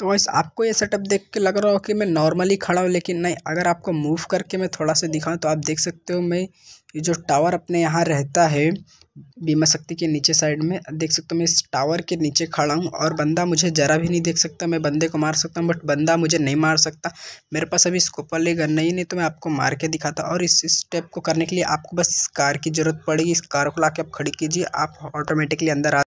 तो वैसे आपको ये सेटअप देख के लग रहा हो कि मैं नॉर्मली खड़ा हूँ लेकिन नहीं अगर आपको मूव करके मैं थोड़ा सा दिखाऊँ तो आप देख सकते हो मैं ये जो टावर अपने यहाँ रहता है बीमा शक्ति के नीचे साइड में देख सकते हो मैं इस टावर के नीचे खड़ा हूँ और बंदा मुझे ज़रा भी नहीं देख सकता मैं बंदे को मार सकता हूँ बट बंदा मुझे नहीं मार सकता मेरे पास अभी स्कोप ले गन नहीं नहीं तो मैं आपको मार के दिखाता और इस स्टेप को करने के लिए आपको बस इस कार की ज़रूरत पड़ेगी इस कार को ला आप खड़ी कीजिए आप ऑटोमेटिकली अंदर आ